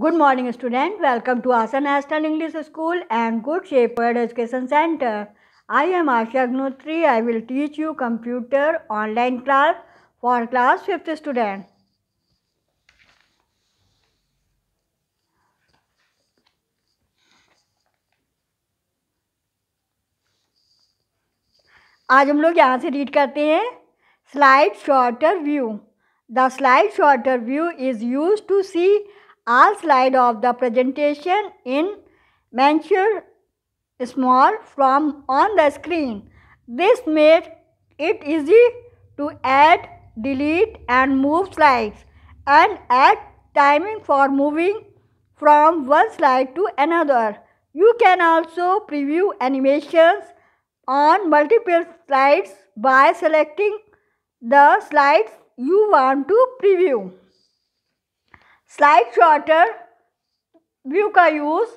Good morning student welcome to आसन eastern English school and good shepherd education centre I am Asha Agnihotri I will teach you computer online class for class fifth student आज हम लोग यहाँ से read करते हैं slide sorter view the slide sorter view is use to see all slides of the presentation in mentioned small from on the screen. This made it easy to add, delete and move slides and add timing for moving from one slide to another. You can also preview animations on multiple slides by selecting the slides you want to preview. Slide sorter view का use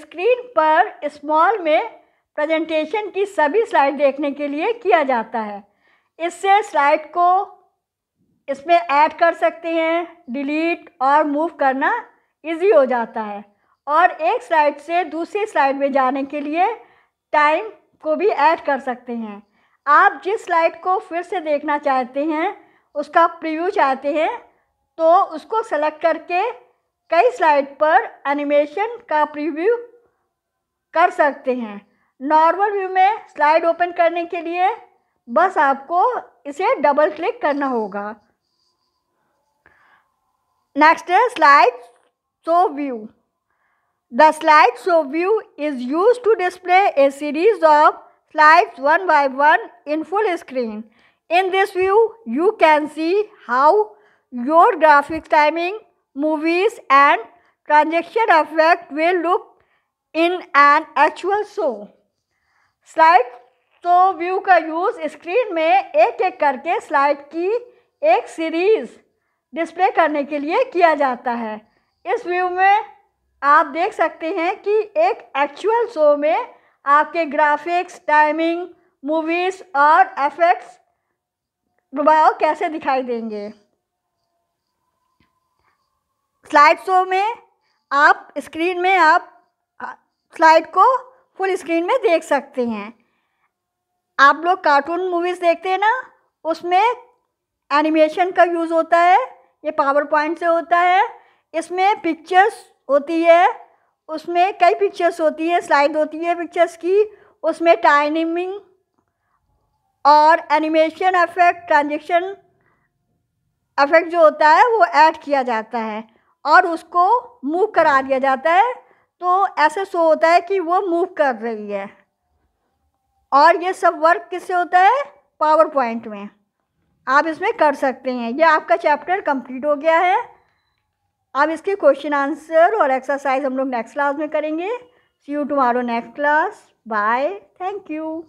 screen पर small में presentation की सभी slide देखने के लिए किया जाता है इससे स्लाइड को इसमें ऐड कर सकते हैं डिलीट और मूव करना इजी हो जाता है और एक स्लाइड से दूसरी स्लाइड में जाने के लिए टाइम को भी ऐड कर सकते हैं आप जिस स्लाइड को फिर से देखना चाहते हैं उसका प्रीव्यू चाहते हैं तो उसको सेलेक्ट करके कई स्लाइड पर एनिमेशन का प्रीव्यू कर सकते हैं नॉर्मल व्यू में स्लाइड ओपन करने के लिए बस आपको इसे डबल क्लिक करना होगा नेक्स्ट है slide show view the slide show view is use to display a series of slides one by one in full screen in this view you can see how graphic timing, movies and transaction effect will look in an actual show. Slide तो view का use screen में एक एक करके slide की एक series display करने के लिए किया जाता है इस व्यू में आप देख सकते हैं कि एक एक्चुअल शो में आपके ग्राफिक्स टाइमिंग मूवीज़ और एफेक्ट्स प्रभाव कैसे दिखाई देंगे स्लाइड शो में आप स्क्रीन में आप स्लाइड को फुल स्क्रीन में देख सकते हैं आप लोग कार्टून मूवीज़ देखते हैं ना उसमें एनिमेशन का यूज़ होता है ये पावर पॉइंट से होता है इसमें पिक्चर्स होती है उसमें कई पिक्चर्स होती है स्लाइड होती है पिक्चर्स की उसमें टाइमिंग और एनिमेशन अफेक्ट ट्रांजेक्शन अफेक्ट जो होता है वो ऐड किया जाता है और उसको मूव करा दिया जाता है तो ऐसे शो होता है कि वो मूव कर रही है और ये सब वर्क किससे होता है पावर पॉइंट में आप इसमें कर सकते हैं ये आपका चैप्टर कंप्लीट हो गया है अब इसके क्वेश्चन आंसर और एक्सरसाइज हम लोग नेक्स्ट क्लास में करेंगे see you tomorrow next class bye thank you